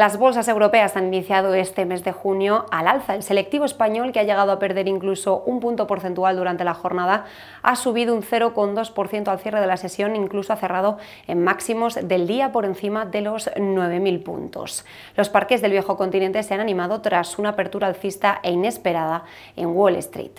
Las bolsas europeas han iniciado este mes de junio al alza. El selectivo español, que ha llegado a perder incluso un punto porcentual durante la jornada, ha subido un 0,2% al cierre de la sesión, incluso ha cerrado en máximos del día por encima de los 9.000 puntos. Los parques del viejo continente se han animado tras una apertura alcista e inesperada en Wall Street.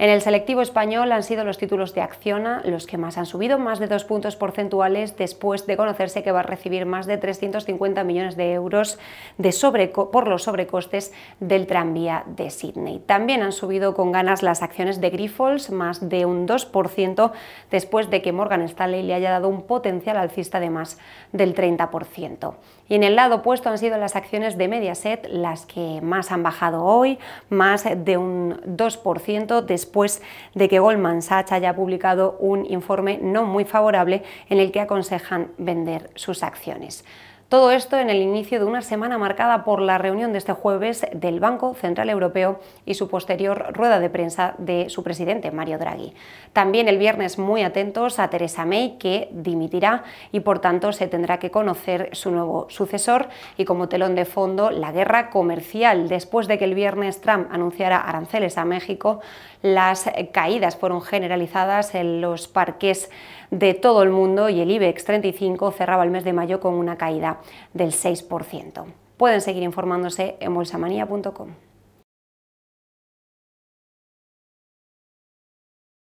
En el selectivo español han sido los títulos de Acciona los que más han subido, más de dos puntos porcentuales después de conocerse que va a recibir más de 350 millones de euros de por los sobrecostes del tranvía de Sydney. También han subido con ganas las acciones de Grifols, más de un 2% después de que Morgan Stanley le haya dado un potencial alcista de más del 30%. Y en el lado opuesto han sido las acciones de Mediaset las que más han bajado hoy, más de un 2% después después de que Goldman Sachs haya publicado un informe no muy favorable en el que aconsejan vender sus acciones. Todo esto en el inicio de una semana marcada por la reunión de este jueves del Banco Central Europeo y su posterior rueda de prensa de su presidente, Mario Draghi. También el viernes muy atentos a Teresa May, que dimitirá y por tanto se tendrá que conocer su nuevo sucesor y como telón de fondo la guerra comercial. Después de que el viernes Trump anunciara aranceles a México, las caídas fueron generalizadas en los parques de todo el mundo y el IBEX 35 cerraba el mes de mayo con una caída del 6%. Pueden seguir informándose en bolsamanía.com.